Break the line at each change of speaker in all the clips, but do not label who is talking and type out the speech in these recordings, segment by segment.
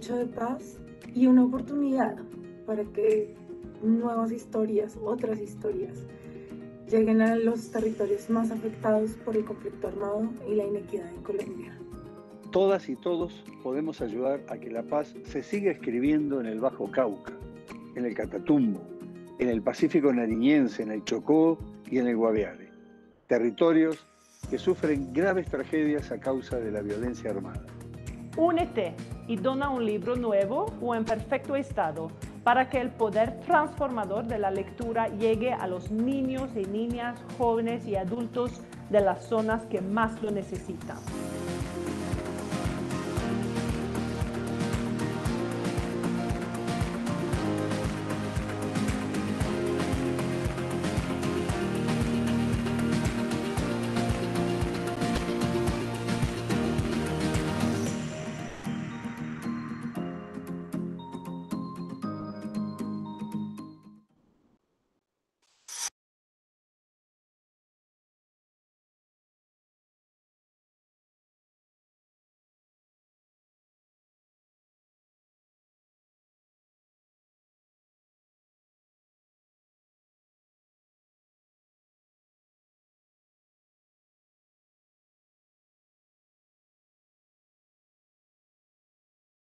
de paz y una oportunidad para que nuevas historias, otras historias, lleguen a los territorios más
afectados por el conflicto armado y la inequidad en Colombia. Todas y todos podemos ayudar a que la paz se siga escribiendo en el Bajo Cauca, en el Catatumbo, en el Pacífico Nariñense, en el Chocó y en el Guaviare, territorios que sufren graves tragedias a causa de la violencia armada.
Únete y dona un libro nuevo o en perfecto estado para que el poder transformador de la lectura llegue a los niños y niñas, jóvenes y adultos de las zonas que más lo necesitan.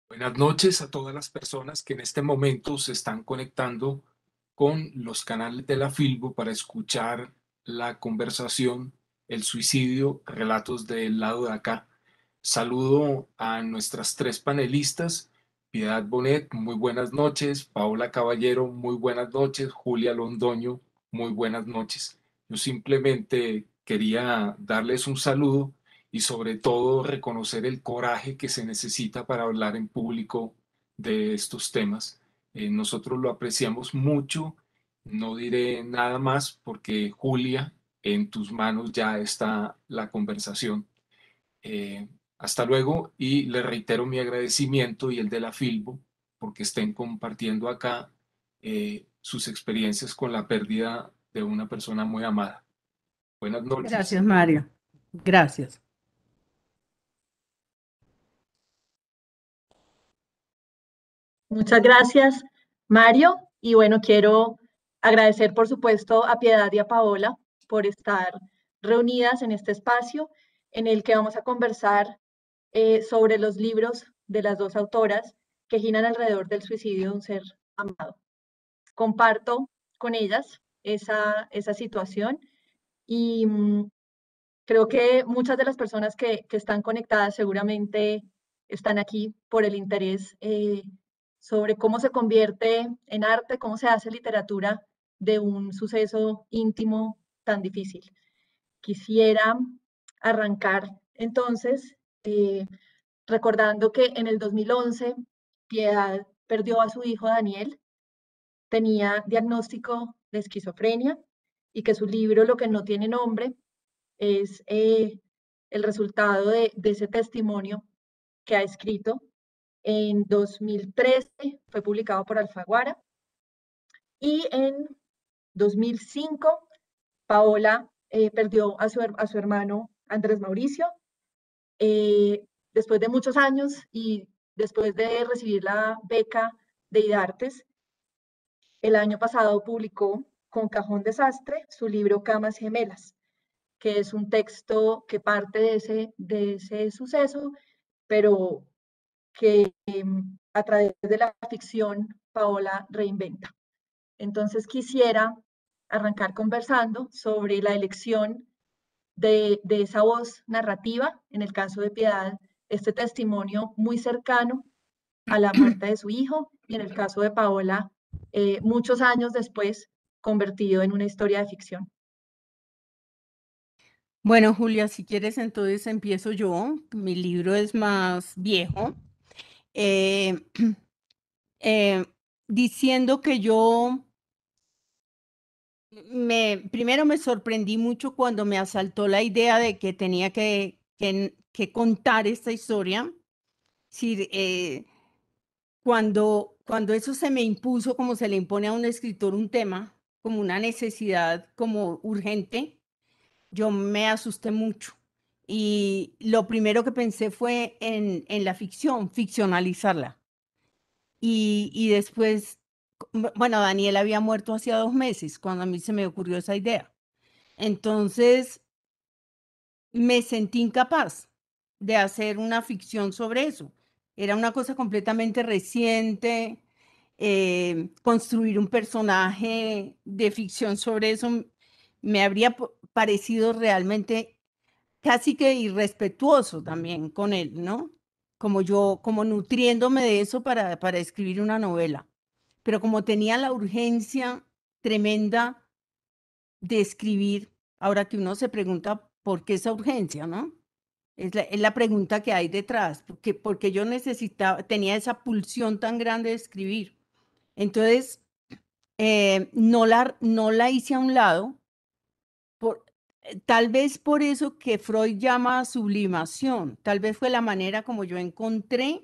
Buenas noches a todas las personas que en este momento se están conectando con los canales de la Filbo para escuchar la conversación El suicidio, relatos del lado de acá. Saludo a nuestras tres panelistas, Piedad Bonet, muy buenas noches, Paola Caballero, muy buenas noches, Julia Londoño, muy buenas noches. Yo simplemente quería darles un saludo y sobre todo reconocer el coraje que se necesita para hablar en público de estos temas. Eh, nosotros lo apreciamos mucho, no diré nada más porque Julia, en tus manos ya está la conversación. Eh, hasta luego y le reitero mi agradecimiento y el de la Filbo porque estén compartiendo acá eh, sus experiencias con la pérdida de una persona muy amada. Buenas noches. Gracias,
Mario. Gracias.
Muchas gracias, Mario. Y bueno, quiero agradecer, por supuesto, a Piedad y a Paola por estar reunidas en este espacio en el que vamos a conversar eh, sobre los libros de las dos autoras que giran alrededor del suicidio de un ser amado. Comparto con ellas esa, esa situación y mm, creo que muchas de las personas que, que, están conectadas seguramente están aquí por el interés eh, sobre cómo se convierte en arte, cómo se hace literatura de un suceso íntimo tan difícil. Quisiera arrancar entonces eh, recordando que en el 2011 Piedad perdió a su hijo Daniel, tenía diagnóstico de esquizofrenia y que su libro Lo que no tiene nombre es eh, el resultado de, de ese testimonio que ha escrito en 2013 fue publicado por Alfaguara. Y en 2005, Paola eh, perdió a su, hermano Andrés Mauricio. Eh, después de muchos años y después de recibir la beca de IDARTES, el año pasado publicó con Cajón Desastre su libro Camas Gemelas, que es un texto que parte de ese, de ese suceso, pero que em, a través de la ficción Paola reinventa. Entonces quisiera arrancar conversando sobre la elección de, esa voz narrativa, en el caso de Piedad, este testimonio muy cercano a la muerte de su hijo y en el caso de Paola, eh, muchos años después, convertido en una historia de ficción.
Bueno, Julia, si quieres, entonces empiezo yo. Mi libro es más viejo, eh, eh, diciendo que yo me, primero me sorprendí mucho cuando me asaltó la idea de que tenía que, contar esta historia. Eh, cuando, cuando eso se me impuso, como se le impone a un escritor un tema, como una necesidad, como urgente, yo me asusté mucho y lo primero que pensé fue en, la ficción, ficcionalizarla. Y, después, bueno, Daniel había muerto hacía dos meses cuando a mí se me ocurrió esa idea. Entonces, me sentí incapaz de hacer una ficción sobre eso. Era una cosa completamente reciente. Eh, construir un personaje de ficción sobre eso me habría parecido realmente casi que irrespetuoso también con él, ¿no? Como yo, como nutriéndome de eso para, para escribir una novela. Pero como tenía la urgencia tremenda de escribir, ahora que uno se pregunta por qué esa urgencia, ¿no? Es la, pregunta que hay detrás, porque, porque yo necesitaba, tenía esa pulsión tan grande de escribir. Entonces, eh, no, la, no la hice a un lado, eh, tal vez por eso que Freud llama sublimación, tal vez fue la manera como yo encontré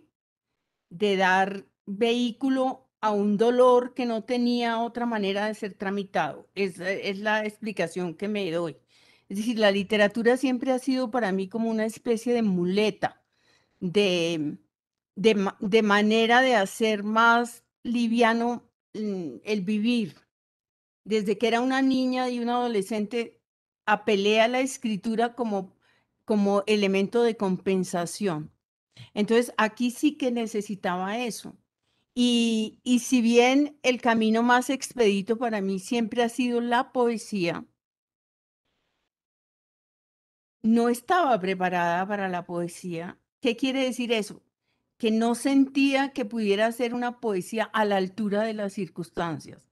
de dar vehículo a un dolor que no tenía otra manera de ser tramitado. Es, eh, es la explicación que me doy. Es decir, la literatura siempre ha sido para mí como una especie de muleta, de, de, manera de hacer más liviano mm, el vivir. Desde que era una niña y un adolescente, apelé a la escritura como, como elemento de compensación. Entonces, aquí sí que necesitaba eso. Y, y si bien el camino más expedito para mí siempre ha sido la poesía, no estaba preparada para la poesía. ¿Qué quiere decir eso? Que no sentía que pudiera hacer una poesía a la altura de las circunstancias.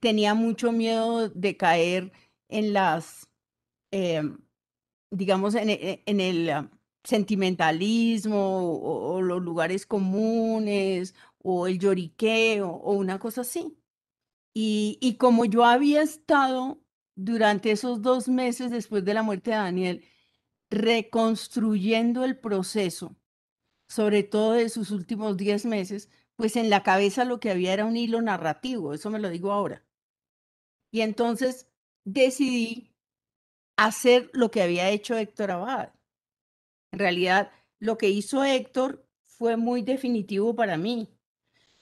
tenía mucho miedo de caer en las Em, digamos, en, e, el ah, sentimentalismo o, los lugares comunes o el lloriqueo o una cosa así. Y, como yo había estado durante esos dos meses después de la muerte de Daniel, reconstruyendo el proceso, sobre todo de sus últimos diez meses, pues en la cabeza lo que había era un hilo narrativo, eso me lo digo ahora. Y entonces decidí hacer lo que había hecho Héctor Abad. En realidad, lo que hizo Héctor fue muy definitivo para mí,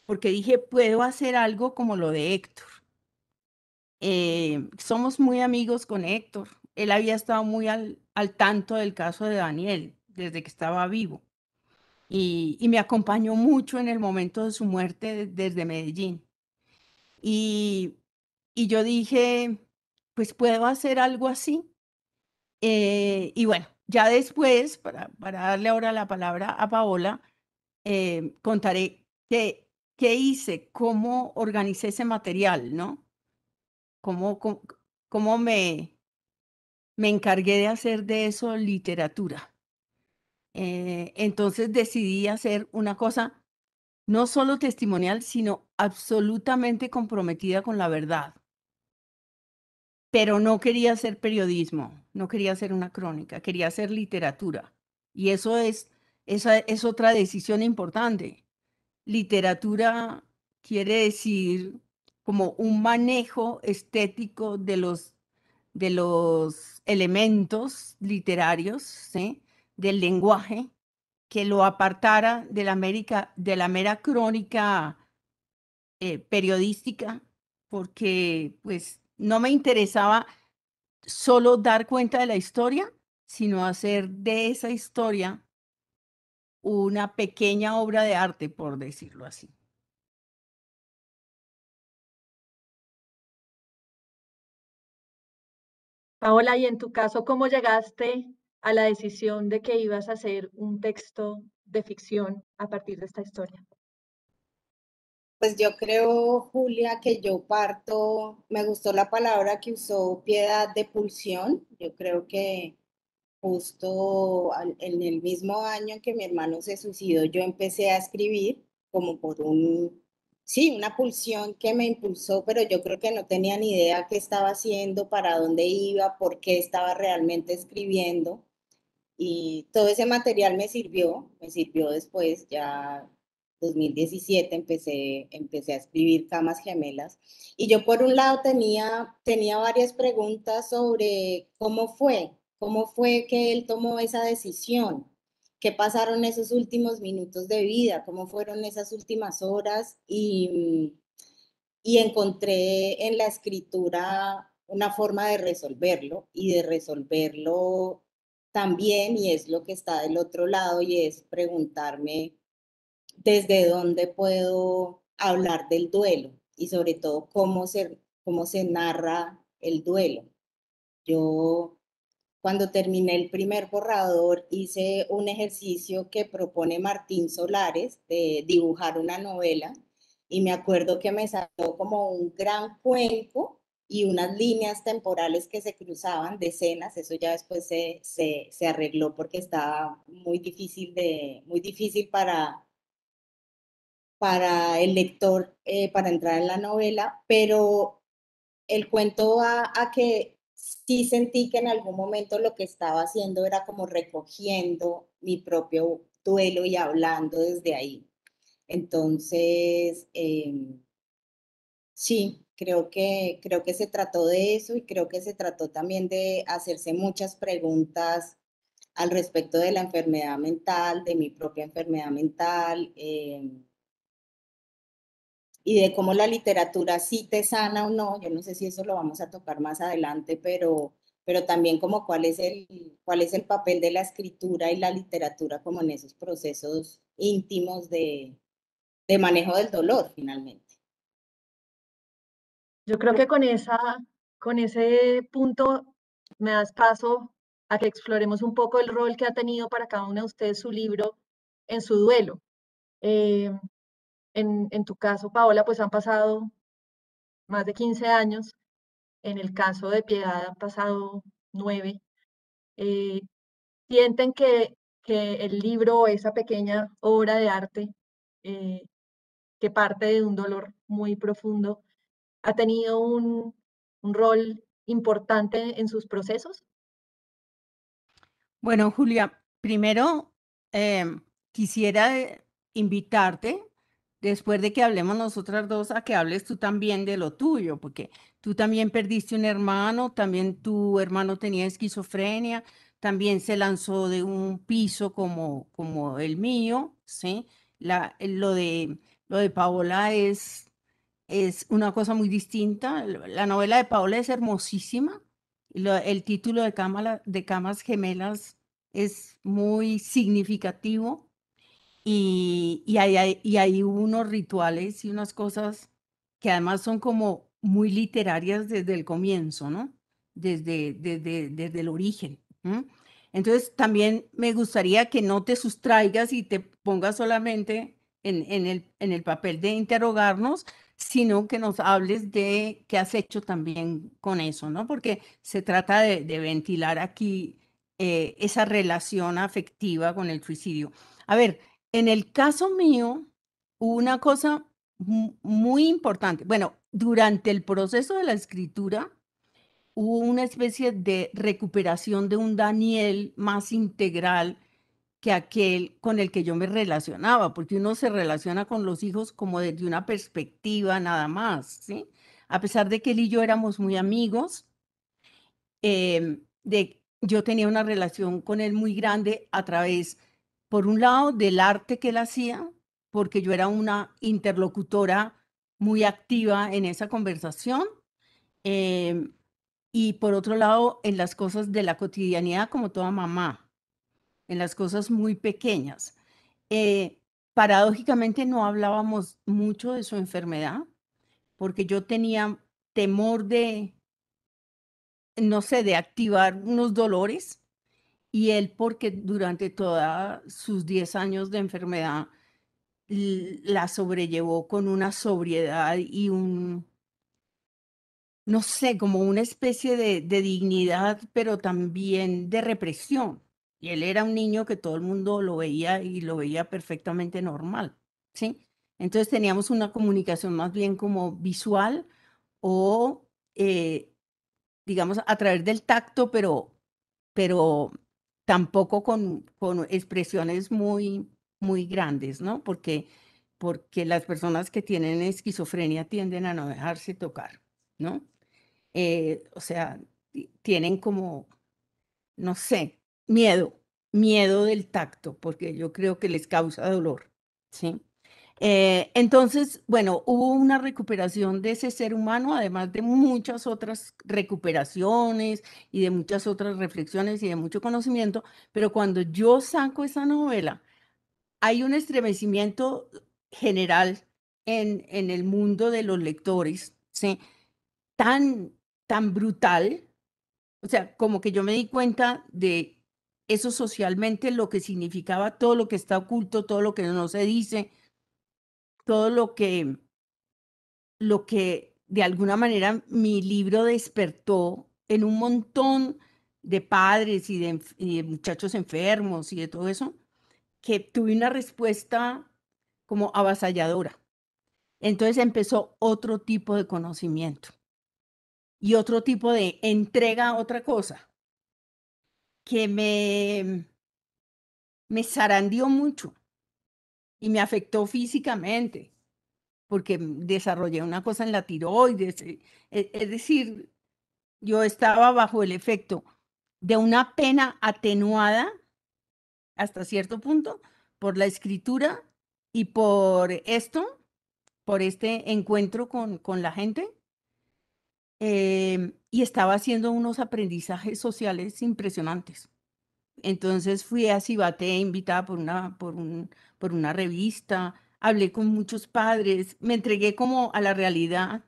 porque dije, puedo hacer algo como lo de Héctor. Eh, somos muy amigos con Héctor. Él había estado muy al, al, tanto del caso de Daniel desde que estaba vivo y, me acompañó mucho en el momento de su muerte desde Medellín. y yo dije, pues puedo hacer algo así. Eh, y bueno, ya después, para, darle ahora la palabra a Paola, eh, contaré qué, qué hice, cómo organicé ese material, ¿no? Cómo, cómo, me, me encargué de hacer de eso literatura. Eh, entonces decidí hacer una cosa no solo testimonial, sino absolutamente comprometida con la verdad pero no quería hacer periodismo, no quería hacer una crónica, quería hacer literatura. Y eso es, esa es otra decisión importante. Literatura quiere decir como un manejo estético de los, de los elementos literarios, del lenguaje, que lo apartara de la, América, de la mera crónica eh, periodística, porque pues no me interesaba solo dar cuenta de la historia, sino hacer de esa historia una pequeña obra de arte, por decirlo así.
Paola, y en tu caso, ¿cómo llegaste a la decisión de que ibas a hacer un texto de ficción a partir de esta historia?
Pues yo creo, Julia, que yo parto, me gustó la palabra que usó piedad de pulsión. Yo creo que justo en el mismo año en que mi hermano se suicidó, yo empecé a escribir como por un, sí, una pulsión que me impulsó, pero yo creo que no tenía ni idea qué estaba haciendo, para dónde iba, por qué estaba realmente escribiendo. Y todo ese material me sirvió, me sirvió después ya 2017 empecé, empecé a escribir Camas Gemelas y yo por un lado tenía, tenía varias preguntas sobre cómo fue, cómo fue que él tomó esa decisión, qué pasaron esos últimos minutos de vida, cómo fueron esas últimas horas y, y encontré en la escritura una forma de resolverlo y de resolverlo también y es lo que está del otro lado y es preguntarme desde dónde puedo hablar del duelo y sobre todo cómo se, cómo se narra el duelo. Yo cuando terminé el primer borrador hice un ejercicio que propone Martín Solares de dibujar una novela y me acuerdo que me salió como un gran cuenco y unas líneas temporales que se cruzaban, decenas, eso ya después se, se, se arregló porque estaba muy difícil, de, muy difícil para, para el lector eh, para entrar en la novela, pero el cuento va a que sí sentí que en algún momento lo que estaba haciendo era como recogiendo mi propio duelo y hablando desde ahí. Entonces, em, sí, creo que, creo que se trató de eso y creo que se trató también de hacerse muchas preguntas al respecto de la enfermedad mental, de mi propia enfermedad mental. Em, y de cómo la literatura sí te sana o no. Yo no sé si eso lo vamos a tocar más adelante, pero, pero también como cuál es, el, cuál es el papel de la escritura y la literatura como en esos procesos íntimos de, de manejo del dolor finalmente.
Yo creo que con, esa, con ese punto me das paso a que exploremos un poco el rol que ha tenido para cada uno de ustedes su libro en su duelo. Eh, en, tu caso, Paola, pues han pasado más de 15 años, en el caso de Piedad han pasado 9. Eh, sienten que, que, el libro, esa pequeña obra de arte, eh, que parte de un dolor muy profundo, ha tenido un, rol importante en sus procesos?
Bueno, Julia, primero em, quisiera eh, invitarte después de que hablemos nosotras dos, a que hables tú también de lo tuyo, porque tú también perdiste un hermano, también tu hermano tenía esquizofrenia, también se lanzó de un piso como, como el mío, ¿sí? lo, de, lo de Paola es, es una cosa muy distinta. La novela de Paola es hermosísima. el título de, de Camas Gemelas es muy significativo y, y, hay, y hay unos rituales y unas cosas que además son como muy literarias desde el comienzo, ¿no? Desde, desde, desde el origen. Entonces, también me gustaría que no te sustraigas y te pongas solamente en, en, el, en el papel de interrogarnos, sino que nos hables de qué has hecho también con eso, ¿no? Porque se trata de, de ventilar aquí eh, esa relación afectiva con el suicidio. A ver, en el caso mío, una cosa muy importante, bueno, durante el proceso de la escritura hubo una especie de recuperación de un Daniel más integral que aquel con el que yo me relacionaba, porque uno se relaciona con los hijos como desde una perspectiva nada más, ¿sí? A pesar de que él y yo éramos muy amigos, em, de, yo tenía una relación con él muy grande a través por un lado, del arte que él hacía, porque yo era una interlocutora muy activa en esa conversación. Em, y por otro lado, en las cosas de la cotidianidad, como toda mamá, en las cosas muy pequeñas. Eh, paradójicamente no hablábamos mucho de su enfermedad, porque yo tenía temor de, no sé, de activar unos dolores y él porque durante todos sus 10 años de enfermedad la sobrellevó con una sobriedad y un, no sé, como una especie de, dignidad, pero también de represión. Y él era un niño que todo el mundo lo veía y lo veía perfectamente normal, ¿sí? Entonces teníamos una comunicación más bien como visual o, eh, digamos, a través del tacto, pero, pero tampoco con, expresiones muy, muy grandes, ¿no? Porque, porque las personas que tienen esquizofrenia tienden a no dejarse tocar, ¿no? Eh, o sea, tienen como, no sé, miedo, miedo del tacto, porque yo creo que les causa dolor, ¿sí? Eh, entonces, bueno, hubo una recuperación de ese ser humano, además de muchas otras recuperaciones y de muchas otras reflexiones y de mucho conocimiento, pero cuando yo saco esa novela, hay un estremecimiento general en, en el mundo de los lectores, ¿sí? Tan, tan brutal, o sea, como que yo me di cuenta de eso socialmente, lo que significaba todo lo que está oculto, todo lo que no se dice, todo lo que, lo que de alguna manera mi libro despertó en un montón de padres y de, muchachos enfermos y de todo eso, que tuve una respuesta como avasalladora. Entonces empezó otro tipo de conocimiento y otro tipo de entrega a otra cosa que me, me zarandió mucho y me afectó físicamente, porque mm, desarrollé una cosa en la tiroides. Eh, e, es decir, yo estaba bajo el efecto de una pena atenuada hasta cierto punto por la escritura y por esto, por este encuentro con, con la gente. Em, y estaba haciendo unos aprendizajes sociales impresionantes. Entonces fui a Cibate invitada por una, por, por una revista, hablé con muchos padres, me entregué como a la realidad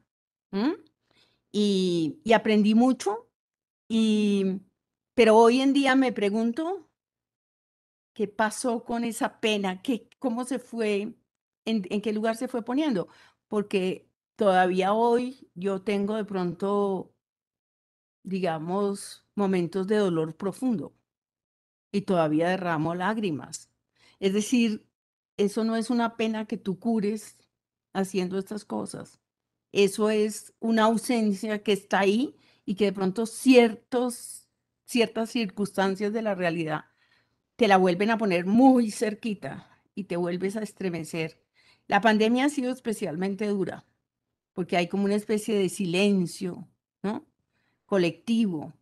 y, aprendí mucho. Y, pero hoy en día me pregunto qué pasó con esa pena, ¿Qué, cómo se fue, en qué lugar se fue poniendo, porque todavía hoy yo tengo de pronto, digamos, momentos de dolor profundo y todavía derramo lágrimas. Es decir, eso no es una pena que tú cures haciendo estas cosas. Eso es una ausencia que está ahí y que de pronto ciertos, ciertas circunstancias de la realidad te la vuelven a poner muy cerquita y te vuelves a estremecer. La pandemia ha sido especialmente dura porque hay como una especie de silencio colectivo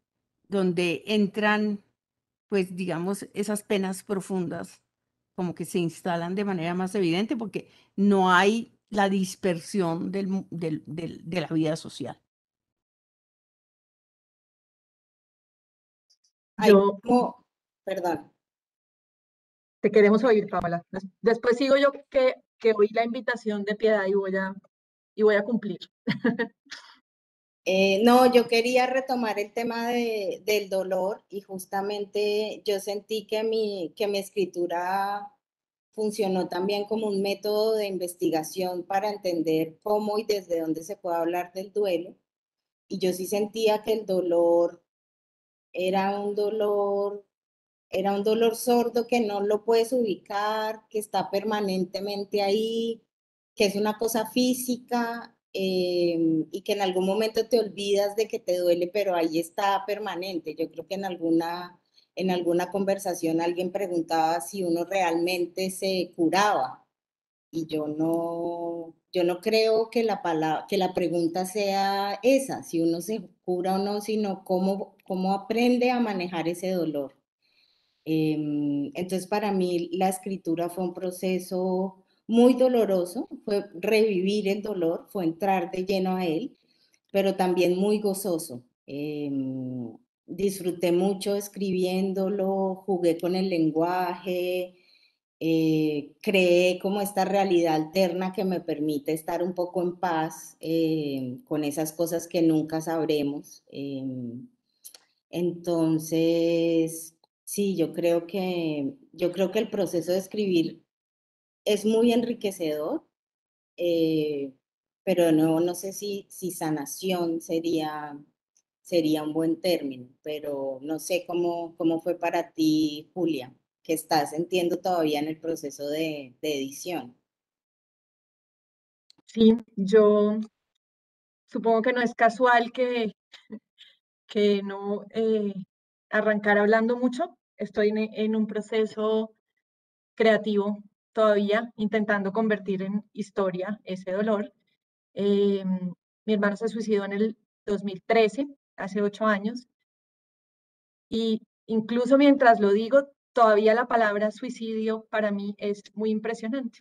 donde entran pues digamos, esas penas profundas como que se instalan de manera más evidente porque no hay la dispersión del, de la vida social. yo,
perdón. Te queremos oír, Paola. Después sigo yo que, que oí la invitación de Piedad y voy a, y voy a cumplir. Eh,
no, yo quería retomar el tema del dolor y justamente yo sentí que mi, que mi escritura funcionó también como un método de investigación para entender cómo y desde dónde se puede hablar del duelo. Y yo sí sentía que el dolor era un dolor, era un dolor sordo que no lo puedes ubicar, que está permanentemente ahí, que es una cosa física Em, y que en algún momento te olvidas de que te duele, pero ahí está permanente. Yo creo que en alguna, en alguna conversación alguien preguntaba si uno realmente se curaba y yo no, yo no creo que la, palabra, que la pregunta sea esa, si uno se cura o no, sino cómo, cómo aprende a manejar ese dolor. Em, entonces, para mí la escritura fue un proceso muy doloroso, fue revivir el dolor, fue entrar de lleno a él, pero también muy gozoso. Em, disfruté mucho escribiéndolo, jugué con el lenguaje, eh, creé como esta realidad alterna que me permite estar un poco en paz em, con esas cosas que nunca sabremos. Em. entonces, sí, yo creo que yo creo que el proceso de escribir es muy enriquecedor, eh, pero no, no sé si, si sanación sería, sería un buen término, pero no sé cómo, cómo fue para ti, Julia, que estás, entiendo, todavía en el proceso de, edición.
Sí, yo supongo que no es casual que, que no eh, arrancar hablando mucho. Estoy en, un proceso creativo todavía intentando convertir en historia ese dolor. Eh, mi hermano se suicidó en el 2013, hace ocho años, y incluso mientras lo digo, todavía la palabra suicidio para mí es muy impresionante.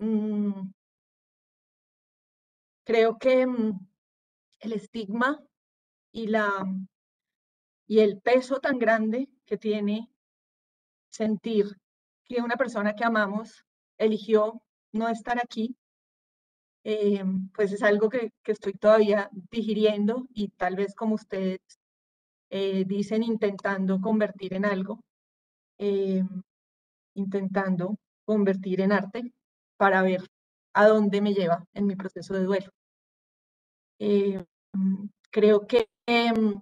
Mm. creo que mm, el estigma y, la, y el peso tan grande que tiene sentir que una persona que amamos eligió no estar aquí, eh, pues es algo que, estoy todavía digiriendo y tal vez como ustedes eh, dicen, intentando convertir en algo, eh, intentando convertir en arte para ver a dónde me lleva en mi proceso de duelo. creo que, em,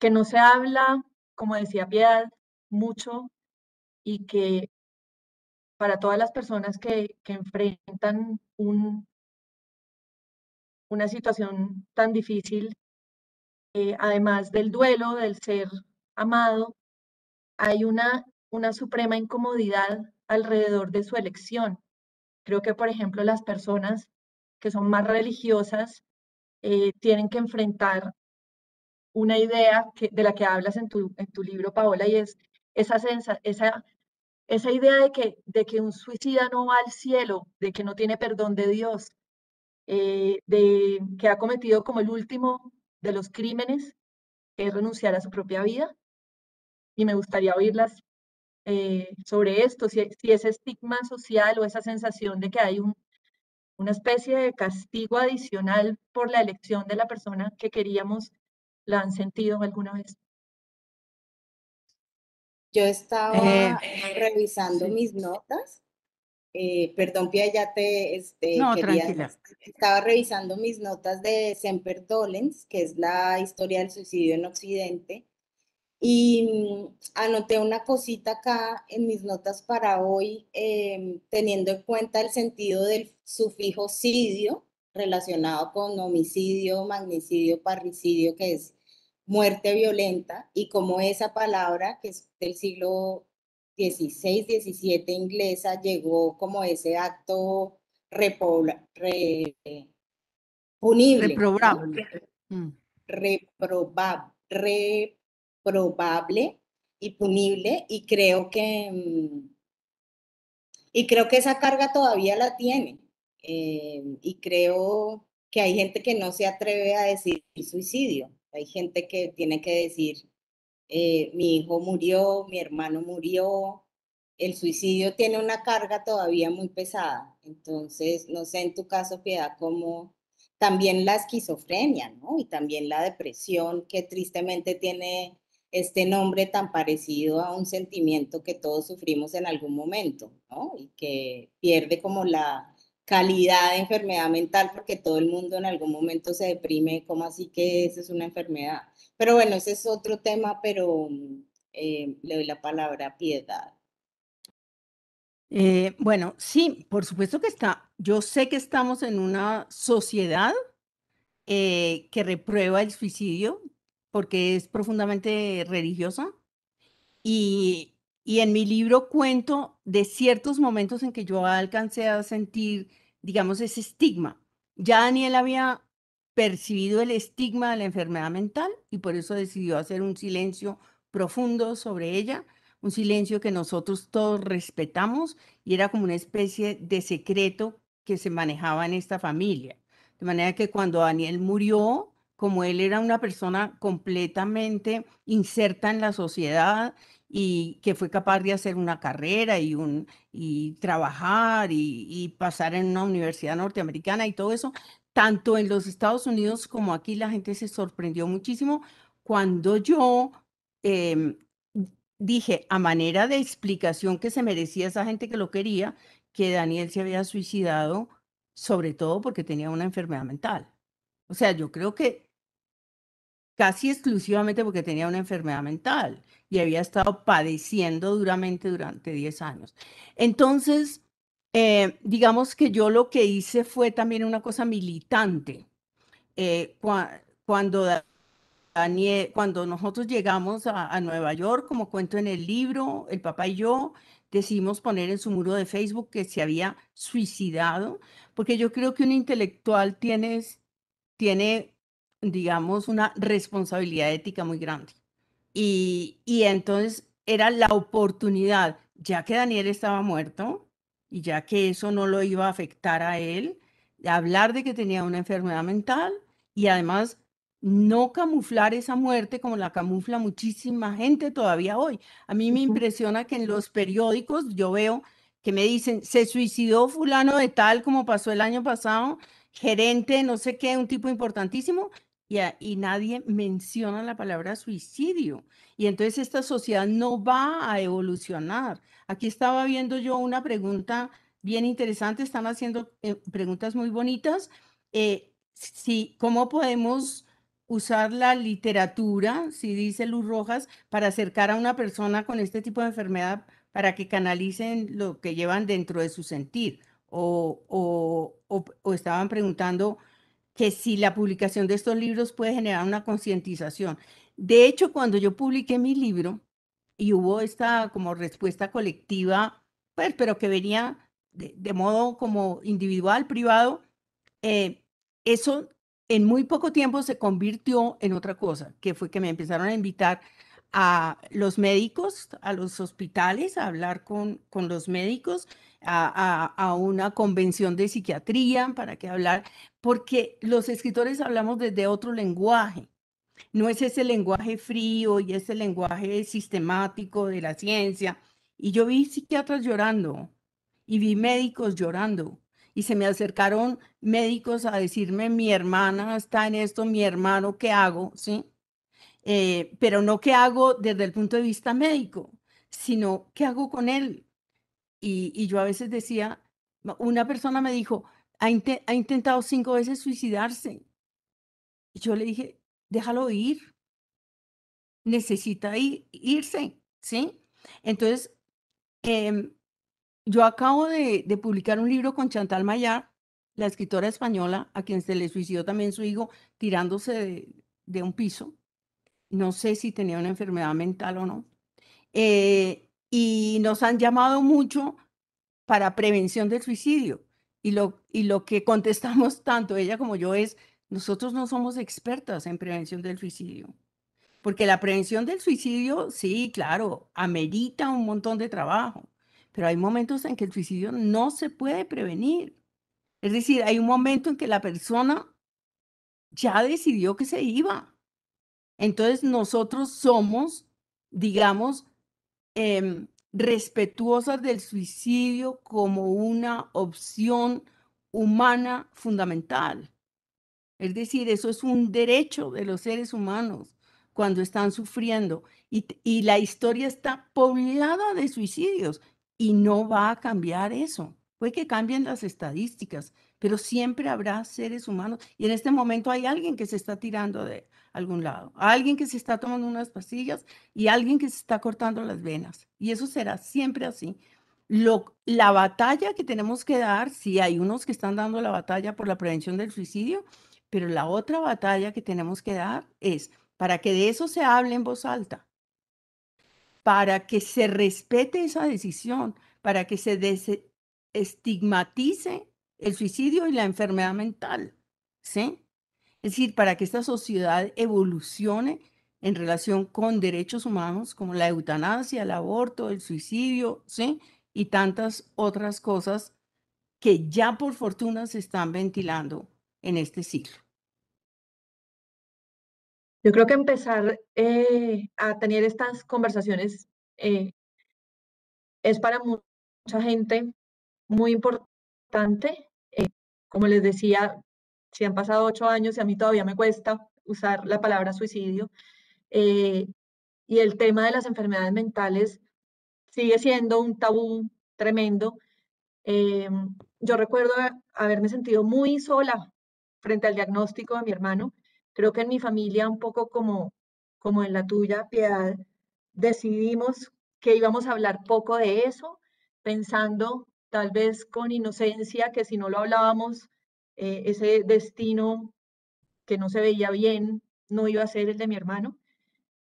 que no se habla, como decía Piedad, mucho y que para todas las personas que, que enfrentan un, una situación tan difícil, eh, además del duelo, del ser amado, hay una, una suprema incomodidad alrededor de su elección. Creo que, por ejemplo, las personas que son más religiosas eh, tienen que enfrentar una idea que, de la que hablas en tu, en tu libro, Paola, y es esa, sensación, esa esa idea de que, de que un suicida no va al cielo, de que no tiene perdón de Dios, eh, de que ha cometido como el último de los crímenes, es renunciar a su propia vida. Y me gustaría oírlas eh, sobre esto, si, ese estigma social o esa sensación de que hay una especie de castigo adicional por la elección de la persona que queríamos, la han sentido alguna vez.
Yo estaba eh, revisando mis notas. Eh, perdón, Pia, ya te este, estaba revisando mis notas de Semper Dolens, que es la historia del suicidio en Occidente, y mm, anoté una cosita acá en mis notas para hoy, em, teniendo en cuenta el sentido del sufijo sidio relacionado con homicidio, magnicidio, parricidio, que es muerte violenta y como esa palabra que es del siglo XVI, XVII inglesa llegó como ese acto mm. Reprobable. y punible y creo que... Mm, y creo que esa carga todavía la tiene. Eh, y creo que hay gente que no se atreve a decir suicidio hay gente que tiene que decir, eh, mi hijo murió, mi hermano murió. El suicidio tiene una carga todavía muy pesada. Entonces, no sé en tu caso, Piedad, como también la esquizofrenia, ¿no? Y también la depresión, que tristemente tiene este nombre tan parecido a un sentimiento que todos sufrimos en algún momento, ¿no? Y que pierde como la, calidad de enfermedad mental, porque todo el mundo en algún momento se deprime, como así que esa es una enfermedad? Pero bueno, ese es otro tema, pero eh, le doy la palabra a Piedad.
Eh, bueno, sí, por supuesto que está. Yo sé que estamos en una sociedad eh, que reprueba el suicidio porque es profundamente religiosa. Y, y en mi libro cuento de ciertos momentos en que yo alcancé a sentir digamos, ese estigma. Ya Daniel había percibido el estigma de la enfermedad mental y por eso decidió hacer un silencio profundo sobre ella, un silencio que nosotros todos respetamos y era como una especie de secreto que se manejaba en esta familia. De manera que cuando Daniel murió, como él era una persona completamente inserta en la sociedad y que fue capaz de hacer una carrera y, un, y trabajar y, pasar en una universidad norteamericana y todo eso, tanto en los Estados Unidos como aquí la gente se sorprendió muchísimo cuando yo em, dije a manera de explicación que se merecía esa gente que lo quería, que Daniel se había suicidado, sobre todo porque tenía una enfermedad mental. O sea, yo creo que casi exclusivamente porque tenía una enfermedad mental y había estado padeciendo duramente durante 10 años. Entonces, eh, digamos que yo lo que hice fue también una cosa militante. Eh, cuando, cuando nosotros llegamos a, Nueva York, como cuento en el libro, el papá y yo decidimos poner en su muro de Facebook que se había suicidado, porque yo creo que un intelectual tiene, tiene digamos, una responsabilidad ética muy grande. Y, y entonces era la oportunidad, ya que Daniel estaba muerto y ya que eso no lo iba a afectar a él, de hablar de que tenía una enfermedad mental y además no camuflar esa muerte como la camufla muchísima gente todavía hoy. A mí me impresiona que en los periódicos yo veo que me dicen, se suicidó fulano de tal como pasó el año pasado, gerente, no sé qué, un tipo importantísimo, y, nadie menciona la palabra suicidio. Y entonces esta sociedad no va a evolucionar. Aquí estaba viendo yo una pregunta bien interesante, están haciendo eh, preguntas muy bonitas. Eh, si, ¿Cómo podemos usar la literatura, si dice Luz Rojas, para acercar a una persona con este tipo de enfermedad para que canalicen lo que llevan dentro de su sentir? o, o estaban preguntando que si la publicación de estos libros puede generar una concientización. De hecho, cuando yo publiqué mi libro y hubo esta como respuesta colectiva, pues, pero que venía de, modo como individual, privado, eh, eso en muy poco tiempo se convirtió en otra cosa, que fue que me empezaron a invitar a los médicos, a los hospitales, a hablar con, con los médicos, a, una convención de psiquiatría para qué hablar, porque los escritores hablamos desde otro lenguaje. No es ese lenguaje frío y ese lenguaje sistemático de la ciencia. Y yo vi psiquiatras llorando y vi médicos llorando. Y se me acercaron médicos a decirme, mi hermana está en esto, mi hermano, ¿qué hago? ¿Sí? Eh, pero no qué hago desde el punto de vista médico, sino qué hago con él. Y, yo a veces decía, una persona me dijo, ha, intentado cinco veces suicidarse. Y yo le dije, déjalo ir, necesita irse, ¿sí? Entonces, em, yo acabo de, publicar un libro con Chantal Mayar, la escritora española, a quien se le suicidó también su hijo tirándose de un piso no sé si tenía una enfermedad mental o no. Eh, y nos han llamado mucho para prevención del suicidio. Y lo, y lo que contestamos tanto ella como yo es, nosotros no somos expertas en prevención del suicidio. Porque la prevención del suicidio, sí, claro, amerita un montón de trabajo, pero hay momentos en que el suicidio no se puede prevenir. Es decir, hay un momento en que la persona ya decidió que se iba entonces nosotros somos, digamos, em, respetuosas del suicidio como una opción humana fundamental. Es decir, eso es un derecho de los seres humanos cuando están sufriendo. Y, y, la historia está poblada de suicidios y no va a cambiar eso. Puede que cambien las estadísticas, pero siempre habrá seres humanos. Y en este momento hay alguien que se está tirando de algún lado, alguien que se está tomando unas pastillas y alguien que se está cortando las venas. Y eso será siempre así. la batalla que tenemos que dar, si hay unos que están dando la batalla por la prevención del suicidio, pero la otra batalla que tenemos que dar es para que de eso se hable en voz alta, para que se respete esa decisión, para que se desestigmatice el suicidio y la enfermedad mental, ¿sí? Es decir, para que esta sociedad evolucione en relación con derechos humanos como la eutanasia, el aborto, el suicidio, ¿sí? Y tantas otras cosas que ya por fortuna se están ventilando en este siglo.
Yo creo que empezar
eh, a tener
estas conversaciones eh, es para mucha gente muy importante como les decía, si han pasado ocho años y a mí todavía me cuesta usar la palabra suicidio, eh, y el tema de las enfermedades mentales sigue siendo un tabú tremendo. Eh, yo recuerdo haberme sentido muy sola frente al diagnóstico de mi hermano. Creo que en mi familia, un poco como, como en la tuya, Piedad, decidimos que íbamos a hablar poco de eso, pensando tal vez con inocencia, que si no lo hablábamos, eh, ese destino que no se veía bien no iba a ser el de mi hermano.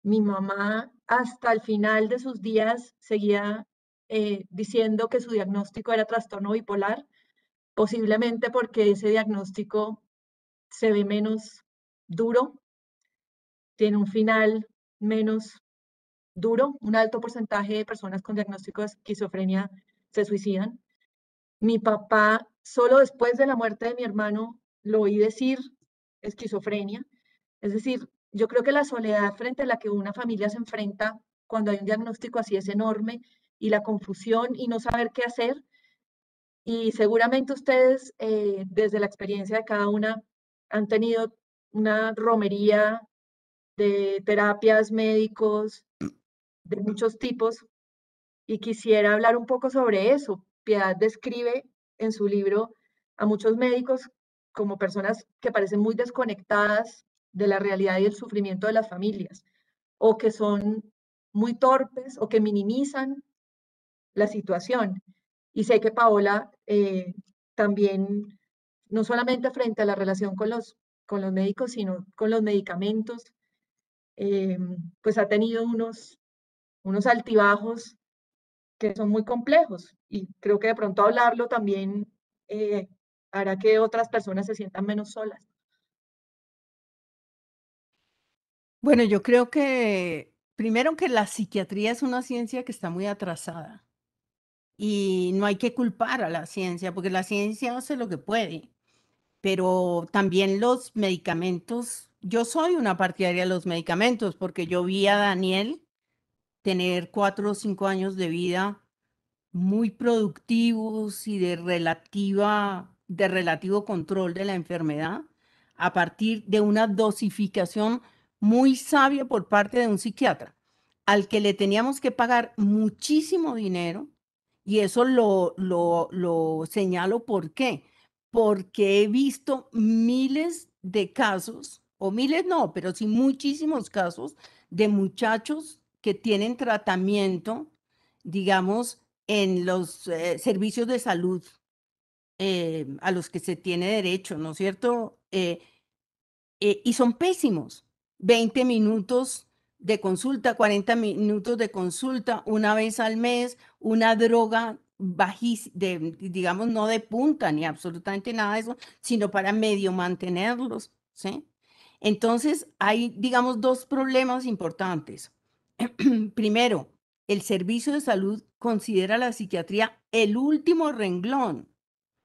Mi mamá hasta el final de sus días seguía eh, diciendo que su diagnóstico era trastorno bipolar, posiblemente porque ese diagnóstico se ve menos duro, tiene un final menos duro. Un alto porcentaje de personas con diagnóstico de esquizofrenia se suicidan. Mi papá, solo después de la muerte de mi hermano, lo oí decir esquizofrenia. Es decir, yo creo que la soledad frente a la que una familia se enfrenta cuando hay un diagnóstico así es enorme y la confusión y no saber qué hacer. Y seguramente ustedes, eh, desde la experiencia de cada una, han tenido una romería de terapias, médicos, de muchos tipos. Y quisiera hablar un poco sobre eso, Piedad describe en su libro a muchos médicos como personas que parecen muy desconectadas de la realidad y el sufrimiento de las familias, o que son muy torpes o que minimizan la situación. Y sé que Paola eh, también, no solamente frente a la relación con los, con los médicos, sino con los medicamentos, em, pues ha tenido unos, unos altibajos que son muy complejos y creo que de pronto hablarlo también eh, hará que otras personas se sientan menos solas.
Bueno, yo creo que primero que la psiquiatría es una ciencia que está muy atrasada y no hay que culpar a la ciencia porque la ciencia hace lo que puede, pero también los medicamentos, yo soy una partidaria de los medicamentos porque yo vi a Daniel tener cuatro o cinco años de vida muy productivos y de, relativa, de relativo control de la enfermedad a partir de una dosificación muy sabia por parte de un psiquiatra, al que le teníamos que pagar muchísimo dinero, y eso lo, lo, lo señalo por qué, porque he visto miles de casos, o miles no, pero sí muchísimos casos de muchachos que tienen tratamiento, digamos, en los eh, servicios de salud eh, a los que se tiene derecho, ¿no es cierto? Eh, y son pésimos. 20 minutos de consulta, 40 minutos de consulta una vez al mes, una droga bajísima, digamos, no de punta ni absolutamente nada de eso, sino para medio mantenerlos, ¿sí? Entonces, hay, digamos, dos problemas importantes. Primero, el servicio de salud considera la psiquiatría el último renglón.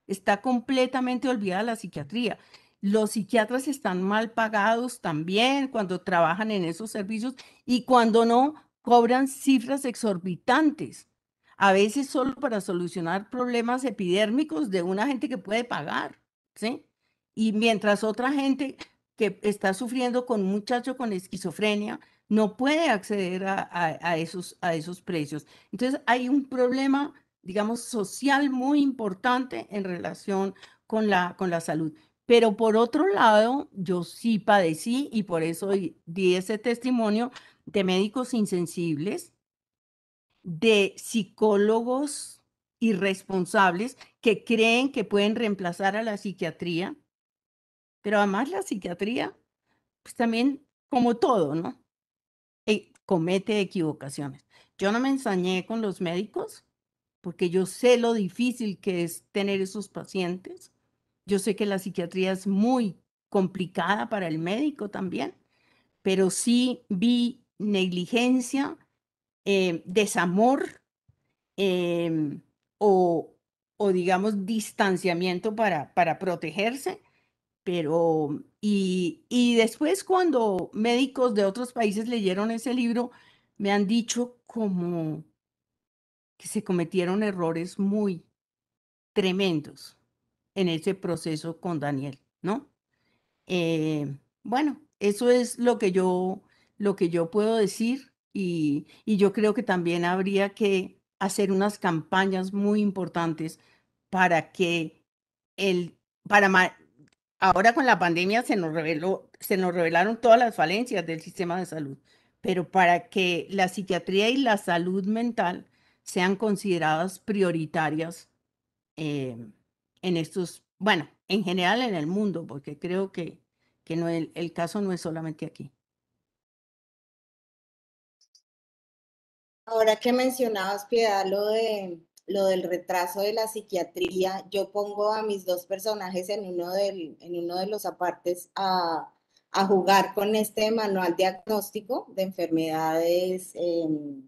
Está completamente olvidada la psiquiatría. Los psiquiatras están mal pagados también cuando trabajan en esos servicios y cuando no, cobran cifras exorbitantes, a veces solo para solucionar problemas epidérmicos de una gente que puede pagar, ¿sí? Y mientras otra gente que está sufriendo con un muchacho con esquizofrenia no puede acceder a, esos, a esos precios. Entonces hay un problema, digamos, social muy importante en relación con la, con la salud. Pero por otro lado, yo sí padecí y por eso di ese testimonio de médicos insensibles, de psicólogos irresponsables que creen que pueden reemplazar a la psiquiatría, pero además la psiquiatría, pues también como todo, ¿no? comete equivocaciones. Yo no me ensañé con los médicos porque yo sé lo difícil que es tener esos pacientes. Yo sé que la psiquiatría es muy complicada para el médico también, pero sí vi negligencia, eh, desamor em, o, digamos distanciamiento para, para protegerse pero, y, y después cuando médicos de otros países leyeron ese libro, me han dicho como que se cometieron errores muy tremendos en ese proceso con Daniel, ¿no? Eh, bueno, eso es lo que yo, lo que yo puedo decir y, y, yo creo que también habría que hacer unas campañas muy importantes para que el, para Ahora con la pandemia se nos, reveló, se nos revelaron todas las falencias del sistema de salud, pero para que la psiquiatría y la salud mental sean consideradas prioritarias eh, en estos, bueno, en general en el mundo, porque creo que, que no, el, caso no es solamente aquí.
Ahora que mencionabas, Piedad, lo de lo del retraso de la psiquiatría, yo pongo a mis dos personajes en uno, del, en uno de los apartes a, jugar con este manual diagnóstico de enfermedades, em,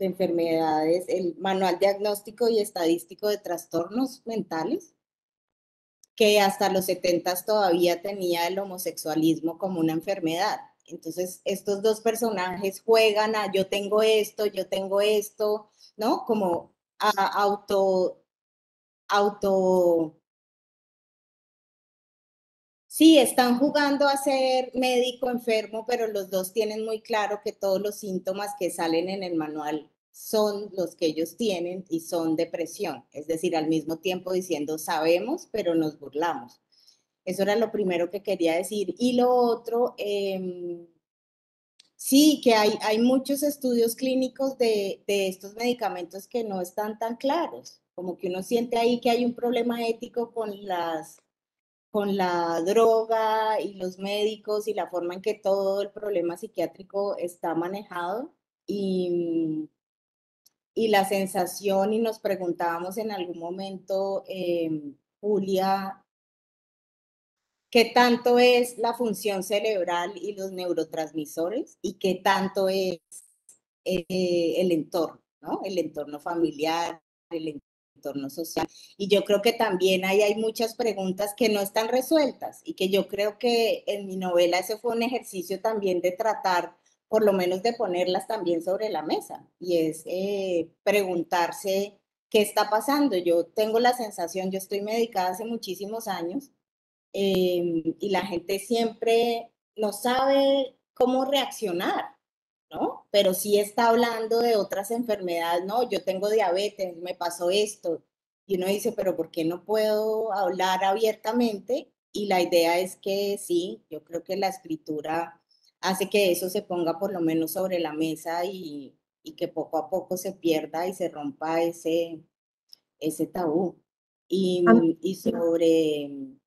de enfermedades, el manual diagnóstico y estadístico de trastornos mentales, que hasta los 70 todavía tenía el homosexualismo como una enfermedad. Entonces, estos dos personajes juegan a yo tengo esto, yo tengo esto, ¿no? Como auto, auto, sí, están jugando a ser médico enfermo, pero los dos tienen muy claro que todos los síntomas que salen en el manual son los que ellos tienen y son depresión, es decir, al mismo tiempo diciendo sabemos, pero nos burlamos. Eso era lo primero que quería decir. Y lo otro, eh, Sí, que hay, hay muchos estudios clínicos de, estos medicamentos que no están tan claros, como que uno siente ahí que hay un problema ético con las con la droga y los médicos y la forma en que todo el problema psiquiátrico está manejado y, y la sensación y nos preguntábamos en algún momento, em, Julia, qué tanto es la función cerebral y los neurotransmisores y qué tanto es eh, el entorno, ¿no? El entorno familiar, el entorno social. Y yo creo que también ahí hay muchas preguntas que no están resueltas y que yo creo que en mi novela ese fue un ejercicio también de tratar, por lo menos de ponerlas también sobre la mesa, y es eh, preguntarse qué está pasando. Yo tengo la sensación, yo estoy medicada hace muchísimos años Em, y la gente siempre no sabe cómo reaccionar, ¿no? Pero sí está hablando de otras enfermedades, ¿no? Yo tengo diabetes, me pasó esto. Y uno dice, pero ¿por qué no puedo hablar abiertamente? Y la idea es que sí, yo creo que la escritura hace que eso se ponga por lo menos sobre la mesa y, y que poco a poco se pierda y se rompa ese, ese tabú. Y, ah, mm, y sobre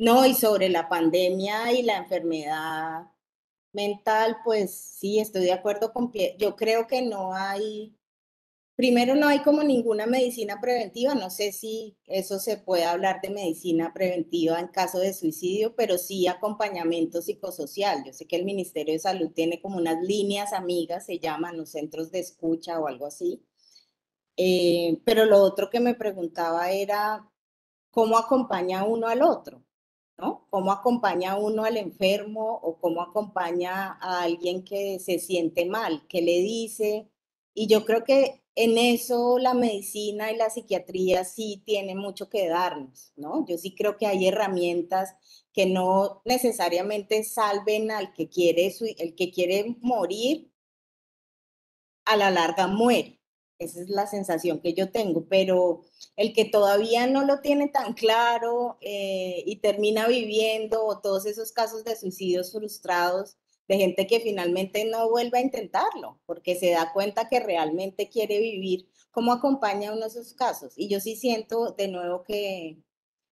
no, y sobre la pandemia y la enfermedad mental, pues sí, estoy de acuerdo con pie. Yo creo que no hay, primero no hay como ninguna medicina preventiva, no sé si eso se puede hablar de medicina preventiva en caso de suicidio, pero sí acompañamiento psicosocial. Yo sé que el Ministerio de Salud tiene como unas líneas amigas, se llaman los centros de escucha o algo así. Eh, pero lo otro que me preguntaba era cómo acompaña uno al otro. ¿no? Cómo acompaña uno al enfermo o cómo acompaña a alguien que se siente mal, qué le dice. Y yo creo que en eso la medicina y la psiquiatría sí tienen mucho que darnos, ¿no? Yo sí creo que hay herramientas que no necesariamente salven al que quiere, el que quiere morir, a la larga muere. Esa es la sensación que yo tengo, pero el que todavía no lo tiene tan claro eh, y termina viviendo todos esos casos de suicidios frustrados, de gente que finalmente no vuelve a intentarlo, porque se da cuenta que realmente quiere vivir, ¿cómo acompaña uno de esos casos? Y yo sí siento de nuevo que,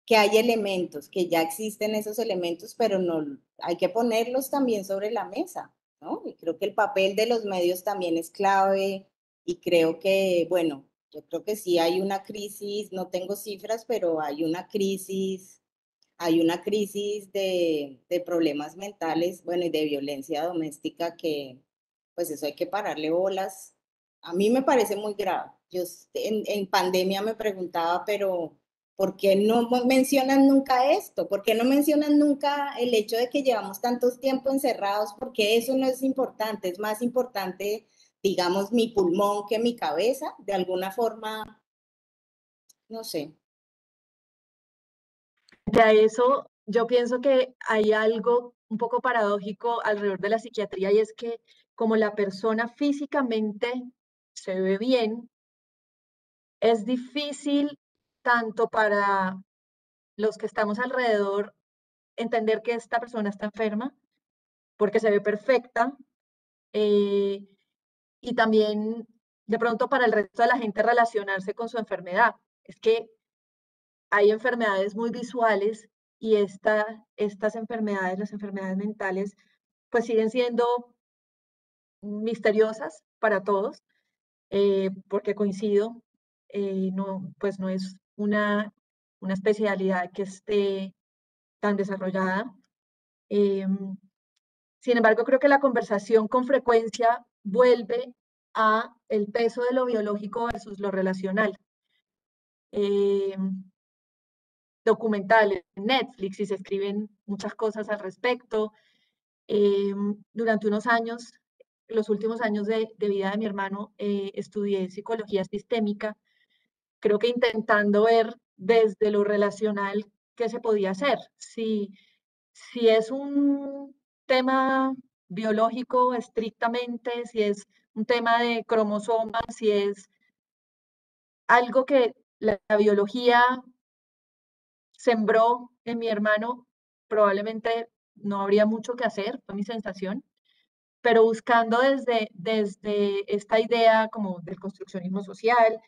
que hay elementos, que ya existen esos elementos, pero no hay que ponerlos también sobre la mesa, ¿no? creo que el papel de los medios también es clave, y creo que, bueno, yo creo que sí hay una crisis, no tengo cifras, pero hay una crisis, hay una crisis de, de problemas mentales, bueno, y de violencia doméstica que, pues eso hay que pararle bolas. A mí me parece muy grave. Yo en, en pandemia me preguntaba, pero ¿por qué no mencionan nunca esto? ¿Por qué no mencionan nunca el hecho de que llevamos tantos tiempo encerrados? Porque eso no es importante, es más importante digamos, mi pulmón que mi cabeza, de alguna forma,
no sé. Ya eso, yo pienso que hay algo un poco paradójico alrededor de la psiquiatría y es que como la persona físicamente se ve bien, es difícil tanto para los que estamos alrededor entender que esta persona está enferma, porque se ve perfecta, eh, y también de pronto para el resto de la gente relacionarse con su enfermedad. Es que hay enfermedades muy visuales y estas enfermedades, las enfermedades mentales, pues siguen siendo misteriosas para todos, eh, porque coincido, eh, no, pues no es una, una especialidad que esté tan desarrollada. Em, sin embargo, creo que la conversación con frecuencia vuelve a el peso de lo biológico versus lo relacional. Em, documentales Netflix y se escriben muchas cosas al respecto. Em, durante unos años, los últimos años de, vida de mi hermano, eh, estudié psicología sistémica, creo que intentando ver desde lo relacional qué se podía hacer. Si, si es un tema biológico estrictamente, si es un tema de cromosomas, si es algo que la, biología sembró en mi hermano, probablemente no habría mucho que hacer, fue mi sensación, pero buscando desde, desde esta idea como del construccionismo social,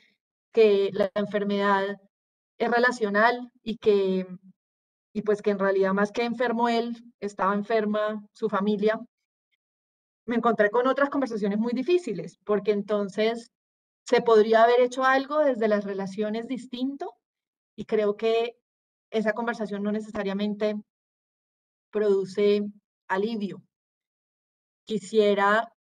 que la enfermedad es relacional y que y pues que en realidad más que enfermo él, estaba enferma su familia me encontré con otras conversaciones muy difíciles, porque entonces se podría haber hecho algo desde las relaciones distinto y creo que esa conversación no necesariamente produce alivio. Quisiera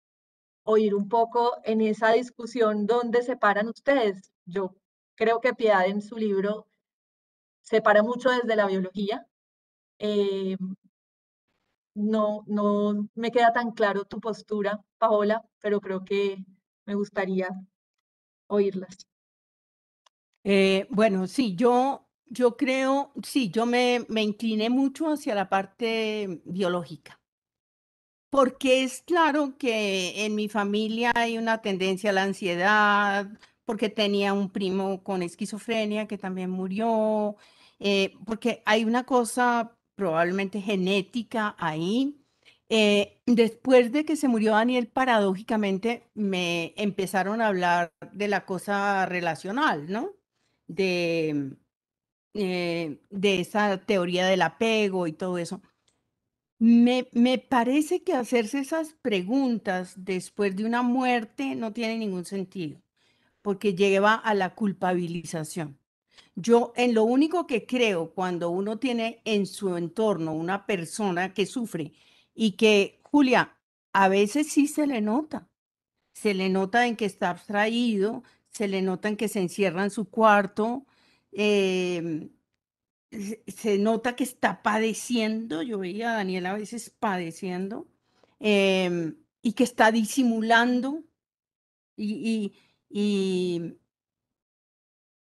oír un poco en esa discusión dónde se paran ustedes. Yo creo que Piedad en su libro separa mucho desde la biología, em, no, no me queda tan claro tu postura, Paola, pero creo que me gustaría oírlas.
Eh, bueno, sí, yo, yo creo, sí, yo me, me incliné mucho hacia la parte biológica, porque es claro que en mi familia hay una tendencia a la ansiedad, porque tenía un primo con esquizofrenia que también murió, eh, porque hay una cosa probablemente genética ahí. Eh, después de que se murió Daniel, paradójicamente me empezaron a hablar de la cosa relacional, ¿no? De, eh, de esa teoría del apego y todo eso. Me, me, parece que hacerse esas preguntas después de una muerte no tiene ningún sentido, porque lleva a la culpabilización. Yo en lo único que creo cuando uno tiene en su entorno una persona que sufre y que, Julia, a veces sí se le nota, se le nota en que está abstraído, se le nota en que se encierra en su cuarto, em, se nota que está padeciendo, yo veía a Daniel a veces padeciendo, em, y que está disimulando y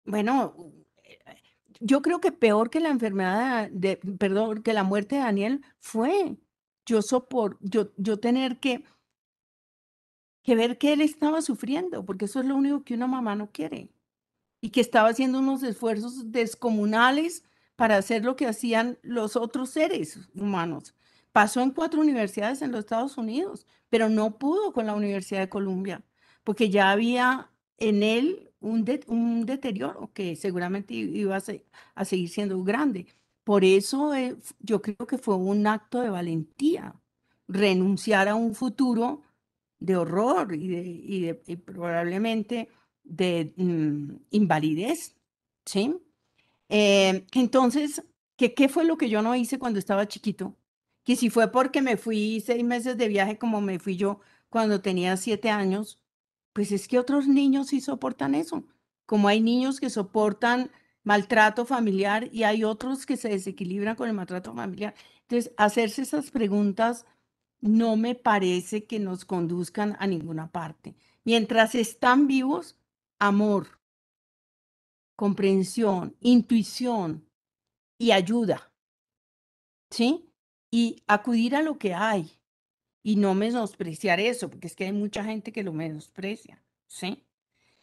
bueno, yo creo que peor que la enfermedad de, perdón, que la muerte de Daniel fue yo sopor, yo, yo tener que, que ver que él estaba sufriendo, porque eso es lo único que una mamá no quiere. Y que estaba haciendo unos esfuerzos descomunales para hacer lo que hacían los otros seres humanos. Pasó en cuatro universidades en los Estados Unidos, pero no pudo con la Universidad de Columbia, porque ya había en él un, deterioro que seguramente iba a, seguir siendo grande. Por eso eh, yo creo que fue un acto de valentía renunciar a un futuro de horror y, probablemente de mm, invalidez, ¿sí? Eh, entonces, ¿qué, ¿qué fue lo que yo no hice cuando estaba chiquito? Que si fue porque me fui seis meses de viaje como me fui yo cuando tenía siete años, pues es que otros niños sí soportan eso, como hay niños que soportan maltrato familiar y hay otros que se desequilibran con el maltrato familiar. Entonces, hacerse esas preguntas no me parece que nos conduzcan a ninguna parte. Mientras están vivos, amor, comprensión, intuición y ayuda. ¿Sí? Y acudir a lo que hay, y no menospreciar eso, porque es que hay mucha gente que lo menosprecia, ¿sí?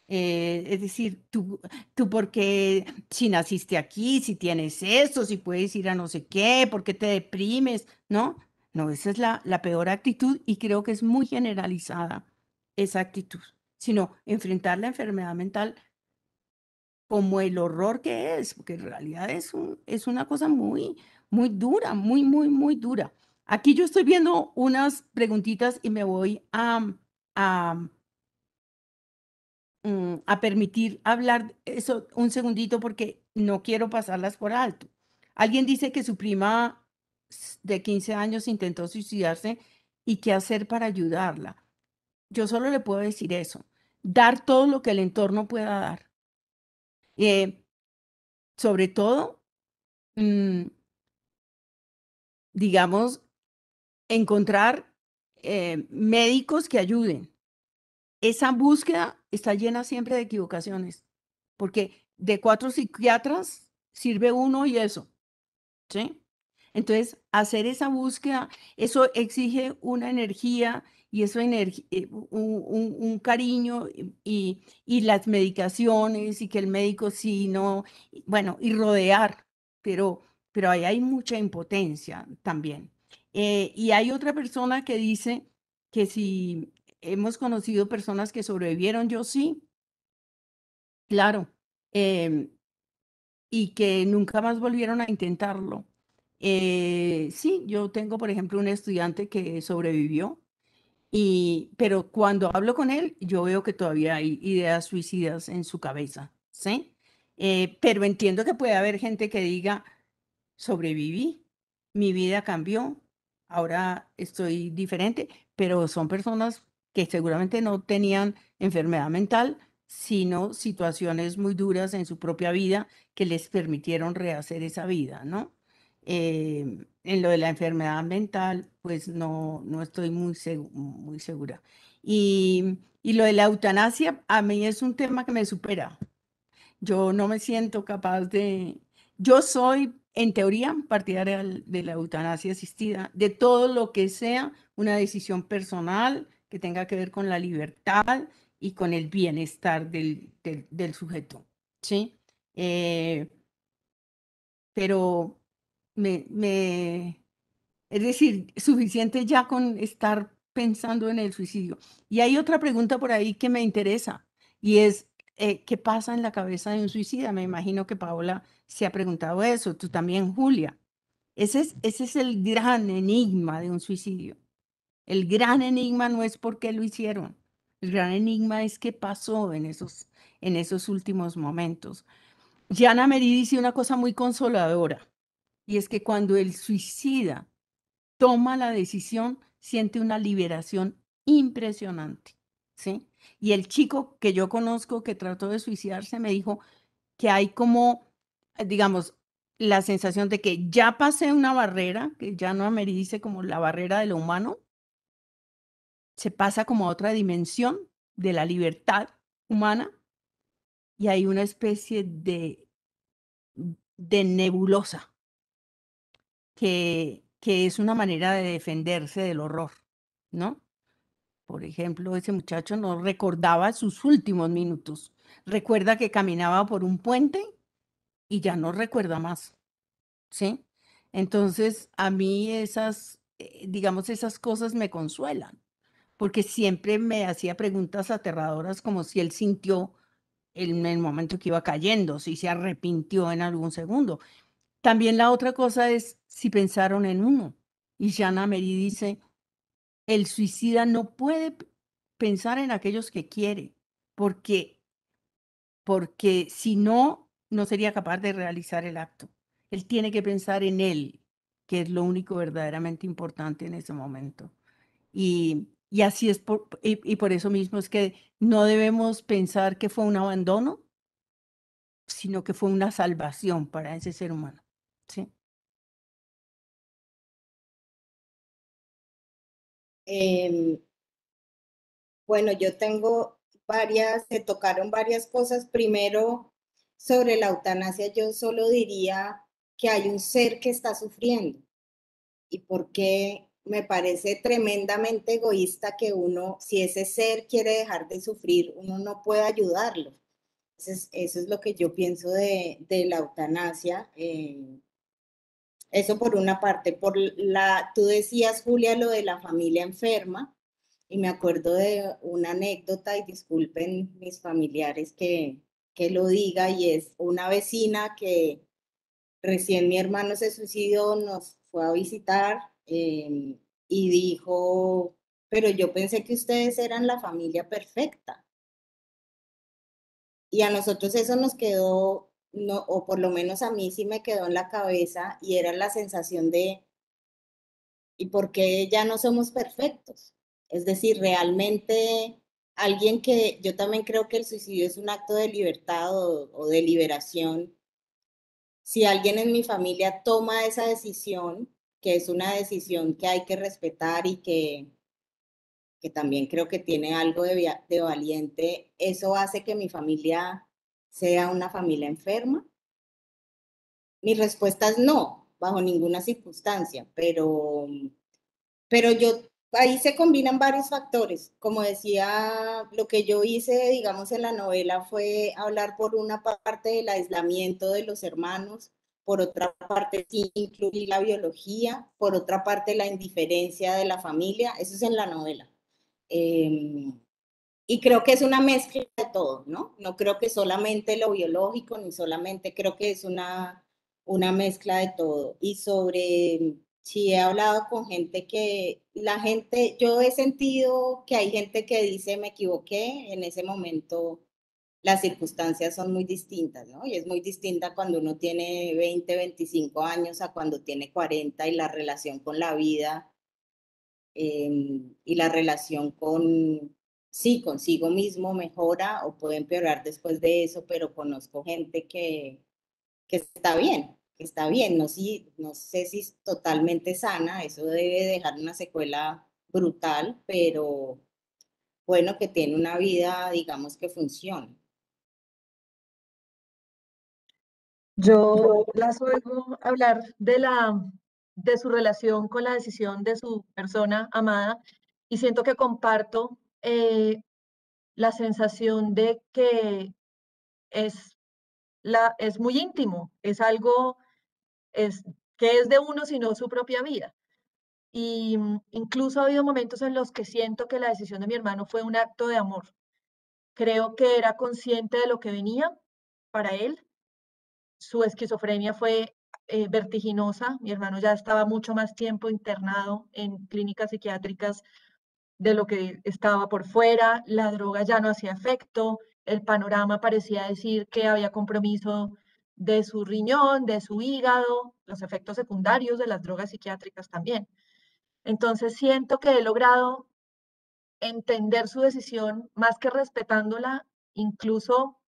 Eh, es decir, tú, tú porque si naciste aquí, si tienes esto, si puedes ir a no sé qué, porque te deprimes, ¿no? No, esa es la, la peor actitud y creo que es muy generalizada esa actitud, sino enfrentar la enfermedad mental como el horror que es, porque en realidad es, un, es una cosa muy, muy dura, muy, muy, muy dura. Aquí yo estoy viendo unas preguntitas y me voy a, mm, a, permitir hablar eso un segundito porque no quiero pasarlas por alto. Alguien dice que su prima de 15 años intentó suicidarse y qué hacer para ayudarla. Yo solo le puedo decir eso, dar todo lo que el entorno pueda dar. Eh, sobre todo, mm, digamos, encontrar eh, médicos que ayuden. Esa búsqueda está llena siempre de equivocaciones, porque de cuatro psiquiatras sirve uno y eso. ¿Sí? Entonces, hacer esa búsqueda, eso exige una energía y eso eh, un, cariño y, y, las medicaciones y que el médico sí, no, bueno, y rodear, pero, pero ahí hay mucha impotencia también. Eh, y hay otra persona que dice que si hemos conocido personas que sobrevivieron, yo sí, claro, em, y que nunca más volvieron a intentarlo. Eh, sí, yo tengo, por ejemplo, un estudiante que sobrevivió, y, pero cuando hablo con él, yo veo que todavía hay ideas suicidas en su cabeza, ¿sí? Eh, pero entiendo que puede haber gente que diga, sobreviví, mi vida cambió, ahora estoy diferente, pero son personas que seguramente no tenían enfermedad mental, sino situaciones muy duras en su propia vida que les permitieron rehacer esa vida, ¿no? Em, en lo de la enfermedad mental, pues no, no estoy muy, muy segura. Y, y lo de la eutanasia, a mí es un tema que me supera. Yo no me siento capaz de... Yo soy en teoría, partidaria de la eutanasia asistida, de todo lo que sea una decisión personal que tenga que ver con la libertad y con el bienestar del, sujeto. ¿sí? Eh, pero me, es decir, suficiente ya con estar pensando en el suicidio. Y hay otra pregunta por ahí que me interesa y es, eh, qué pasa en la cabeza de un suicida. Me imagino que Paola se ha preguntado eso, tú también, Julia. Ese es, el gran enigma de un suicidio. El gran enigma no es por qué lo hicieron. El gran enigma es qué pasó en esos, últimos momentos. Yana Meri dice una cosa muy consoladora, y es que cuando el suicida toma la decisión, siente una liberación impresionante. Y el chico que yo conozco que trató de suicidarse me dijo que hay como, eh, digamos, la sensación de que ya pasé una barrera, que ya no americe como la barrera de lo humano, se pasa como a otra dimensión de la libertad humana y hay una especie de, de nebulosa que, que es una manera de defenderse del horror, ¿no? Por ejemplo, ese muchacho no recordaba sus últimos minutos. Recuerda que caminaba por un puente y ya no recuerda más. ¿Sí? Entonces, a mí esas, eh, digamos, esas cosas me consuelan, porque siempre me hacía preguntas aterradoras como si él sintió en el momento que iba cayendo, si se arrepintió en algún segundo. También la otra cosa es si pensaron en uno. Y Shanna Mary dice, el suicida no puede pensar en aquellos que quiere, porque, porque si no, no sería capaz de realizar el acto. Él tiene que pensar en él, que es lo único verdaderamente importante en ese momento. Y, y así es, por, y por eso mismo es que no debemos pensar que fue un abandono, sino que fue una salvación para ese ser humano. ¿sí?
Em, bueno, yo
tengo varias, se tocaron varias cosas. Primero, sobre la eutanasia, yo solo diría que hay un ser que está sufriendo y porque me parece tremendamente egoísta que uno, si ese ser quiere dejar de sufrir, uno no puede ayudarlo. Eso es, lo que yo pienso de, la eutanasia. Eh, eso por una parte. Por la, tú decías, Julia, lo de la familia enferma, y me acuerdo de una anécdota, y disculpen mis familiares que, que lo diga, y es una vecina que recién mi hermano se suicidó, nos fue a visitar em, y dijo, pero yo pensé que ustedes eran la familia perfecta. Y a nosotros eso nos quedó no, o por lo menos a mí sí me quedó en la cabeza y era la sensación de, ¿y por qué ya no somos perfectos? Es decir, realmente alguien que yo también creo que el suicidio es un acto de libertad o, de liberación. Si alguien en mi familia toma esa decisión, que es una decisión que hay que respetar y que, que también creo que tiene algo de, de valiente, eso hace que mi familia sea una familia enferma? mis respuesta es no, bajo ninguna circunstancia, pero, pero yo, ahí se combinan varios factores. Como decía, lo que yo hice, digamos, en la novela fue hablar por una parte del aislamiento de los hermanos, por otra parte incluir la biología, por otra parte la indiferencia de la familia, eso es en la novela. Em, y creo que es una mezcla de todo, ¿no? No creo que solamente lo biológico, ni solamente creo que es una, una mezcla de todo. Y sobre si he hablado con gente que la gente, yo he sentido que hay gente que dice me equivoqué, en ese momento las circunstancias son muy distintas, ¿no? Y es muy distinta cuando uno tiene 20, 25 años a cuando tiene 40 y la relación con la vida em, y la relación con, sí, consigo mismo mejora o puede empeorar después de eso, pero conozco gente que, que está bien, que está bien, no, si, no sé si es totalmente sana, eso debe dejar una secuela brutal, pero bueno, que tiene
una vida,
digamos, que funciona.
Yo las oigo hablar de, la, de su relación con la decisión de su persona amada y siento que comparto eh, la sensación de que es, la, es muy íntimo, es algo es, que es de uno, sino su propia vida. Y mm, incluso ha habido momentos en los que siento que la decisión de mi hermano fue un acto de amor. Creo que era consciente de lo que venía para él. Su esquizofrenia fue eh, vertiginosa. Mi hermano ya estaba mucho más tiempo internado en clínicas psiquiátricas de lo que estaba por fuera, la droga ya no hacía efecto, el panorama parecía decir que había compromiso de su riñón, de su hígado, los efectos secundarios de las drogas psiquiátricas también. Entonces siento que he logrado entender su decisión más que respetándola, incluso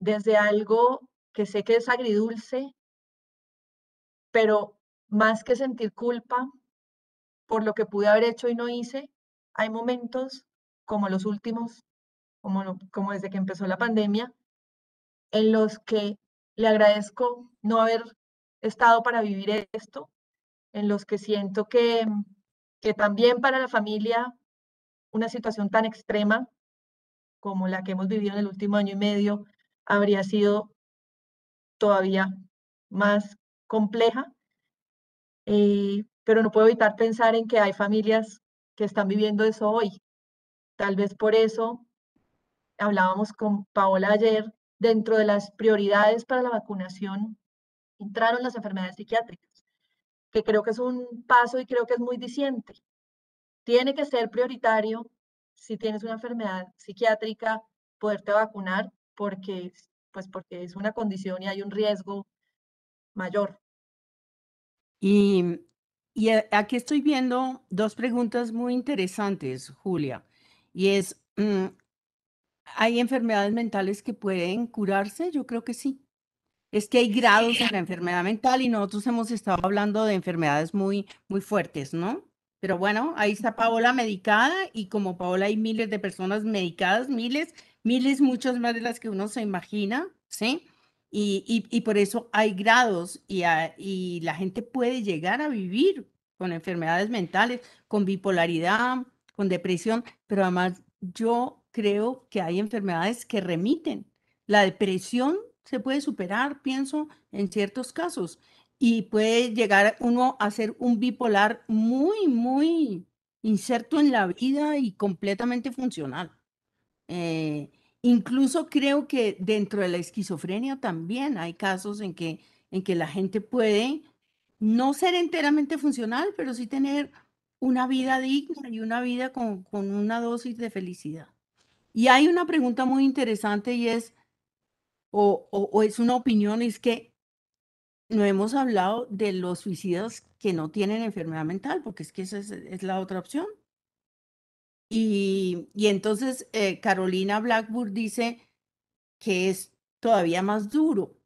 desde algo que sé que es agridulce, pero más que sentir culpa por lo que pude haber hecho y no hice, hay momentos como los últimos, como, desde que empezó la pandemia, en los que le agradezco no haber estado para vivir esto, en los que siento que, que también para la familia una situación tan extrema como la que hemos vivido en el último año y medio habría sido todavía más compleja, eh, pero no puedo evitar pensar en que hay familias que están viviendo eso hoy. Tal vez por eso hablábamos con Paola ayer, dentro de las prioridades para la vacunación entraron las enfermedades psiquiátricas, que creo que es un paso y creo que es muy diciente. Tiene que ser prioritario si tienes una enfermedad psiquiátrica poderte vacunar porque pues porque es una condición y hay un riesgo
mayor. Y y aquí estoy viendo dos preguntas muy interesantes, Julia. Y es, mm, ¿hay enfermedades mentales que pueden curarse? Yo creo que sí. Es que hay grados en la enfermedad mental y nosotros hemos estado hablando de enfermedades muy, muy fuertes, ¿no? Pero bueno, ahí está Paola medicada y como Paola hay miles de personas medicadas, miles, miles, muchas más de las que uno se imagina, ¿sí? Y, por eso hay grados y, y la gente puede llegar a vivir con enfermedades mentales, con bipolaridad, con depresión, pero además yo creo que hay enfermedades que remiten. La depresión se puede superar, pienso, en ciertos casos y puede llegar uno a ser un bipolar muy, muy inserto en la vida y completamente funcional. Eh, Incluso creo que dentro de la esquizofrenia también hay casos en que, en que la gente puede no ser enteramente funcional, pero sí tener una vida digna y una vida con, una dosis de felicidad. Y hay una pregunta muy interesante y es, o, es una opinión, es que no hemos hablado de los suicidas que no tienen enfermedad mental, porque es que esa es la otra opción. Y, entonces eh, Carolina Blackburn dice que es todavía más duro.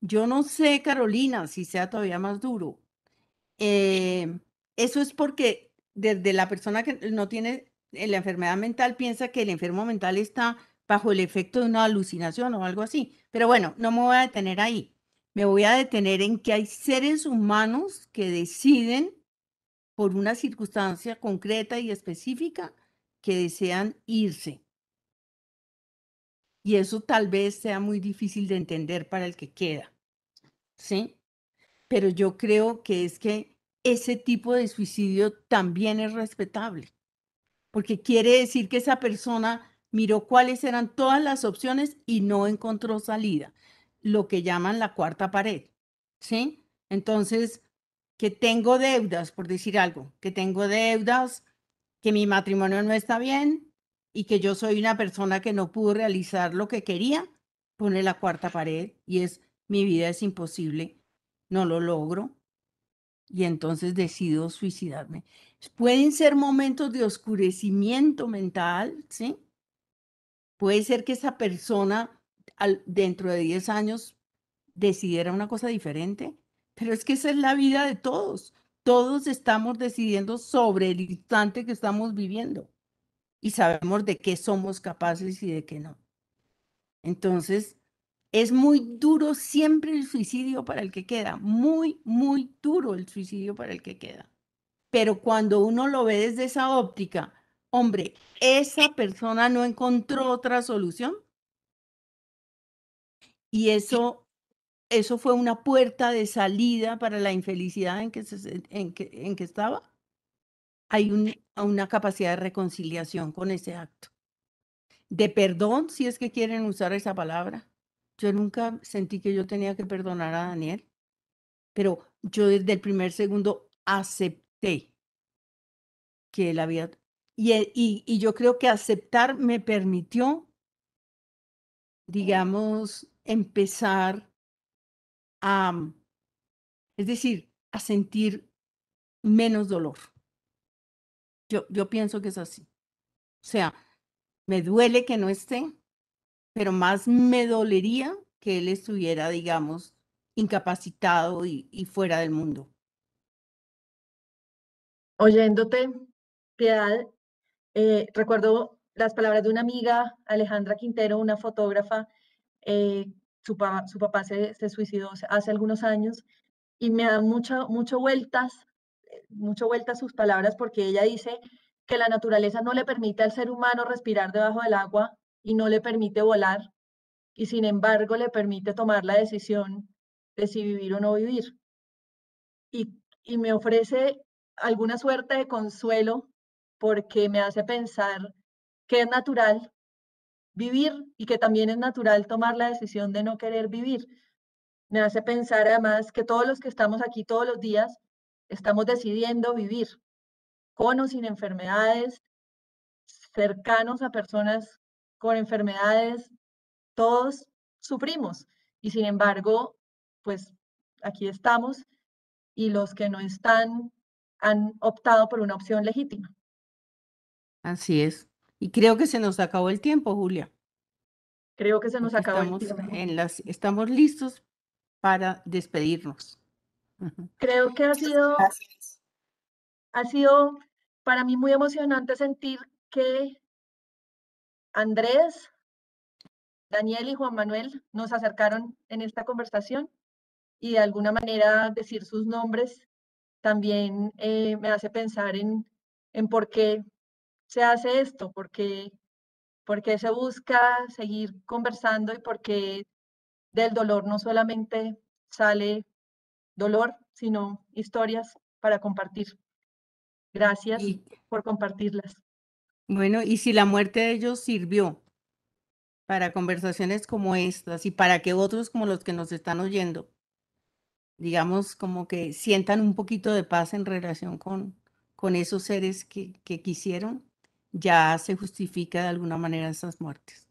Yo no sé, Carolina, si sea todavía más duro. Eh, eso es porque desde la persona que no tiene eh, la enfermedad mental piensa que el enfermo mental está bajo el efecto de una alucinación o algo así. Pero bueno, no me voy a detener ahí. Me voy a detener en que hay seres humanos que deciden por una circunstancia concreta y específica que desean irse. Y eso tal vez sea muy difícil de entender para el que queda. ¿Sí? Pero yo creo que es que ese tipo de suicidio también es respetable, porque quiere decir que esa persona miró cuáles eran todas las opciones y no encontró salida, lo que llaman la cuarta pared. ¿Sí? Entonces, que tengo deudas, por decir algo, que tengo deudas, que mi matrimonio no está bien y que yo soy una persona que no pudo realizar lo que quería, pone la cuarta pared y es mi vida es imposible, no lo logro y entonces decido suicidarme. Pueden ser momentos de oscurecimiento mental, ¿sí? Puede ser que esa persona al, dentro de 10 años decidiera una cosa diferente pero es que esa es la vida de todos. Todos estamos decidiendo sobre el instante que estamos viviendo y sabemos de qué somos capaces y de qué no. Entonces, es muy duro siempre el suicidio para el que queda, muy, muy duro el suicidio para el que queda. Pero cuando uno lo ve desde esa óptica, hombre, esa persona no encontró otra solución. Y eso ¿Eso fue una puerta de salida para la infelicidad en que, en que, estaba? Hay una capacidad de reconciliación con ese acto. De perdón, si es que quieren usar esa palabra. Yo nunca sentí que yo tenía que perdonar a Daniel, pero yo desde el primer segundo acepté que él había... Y, e, y, y yo creo que aceptar me permitió, digamos, empezar es decir, a sentir menos dolor. Yo, yo pienso que es así. O sea, me duele que no esté, pero más me dolería que él estuviera, digamos, incapacitado y, fuera del mundo.
Oyéndote, Piedad, eh, recuerdo las palabras de una amiga, Alejandra Quintero, una fotógrafa, eh, su, papá, se, suicidó hace algunos años y me da mucho, mucho vueltas, eh, mucho vueltas sus palabras porque ella dice que la naturaleza no le permite al ser humano respirar debajo del agua y no le permite volar y sin embargo le permite tomar la decisión de si vivir o no vivir. Y, y me ofrece alguna suerte de consuelo porque me hace pensar que es natural vivir y que también es natural tomar la decisión de no querer vivir. Me hace pensar además que todos los que estamos aquí todos los días estamos decidiendo vivir con o sin enfermedades, cercanos a personas con enfermedades, todos sufrimos y sin embargo, pues aquí estamos y los que no están han optado por una opción legítima.
Así es. Y creo que se nos acabó el tiempo, Julia. Creo que se nos acabó el tiempo. En las, estamos listos para despedirnos.
Creo que ha sido, ha sido para mí muy emocionante sentir que Andrés, Daniel y Juan Manuel nos acercaron en esta conversación y de alguna manera decir sus nombres también eh, me hace pensar en, en por qué se hace esto? porque se busca seguir conversando y porque del dolor no solamente sale dolor, sino historias para compartir? Gracias por compartirlas.
Bueno, y si la muerte de ellos sirvió para conversaciones como estas y para que otros como los que nos están oyendo, digamos, como que sientan un poquito de paz en relación con, con esos seres que, que quisieron, ya se justifica de alguna manera esas muertes.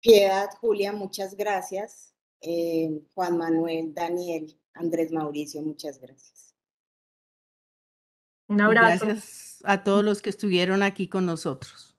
Piedad, Julia, muchas gracias. Eh, Juan Manuel, Daniel, Andrés Mauricio, muchas gracias.
Un abrazo. Gracias a todos los que estuvieron aquí
con nosotros.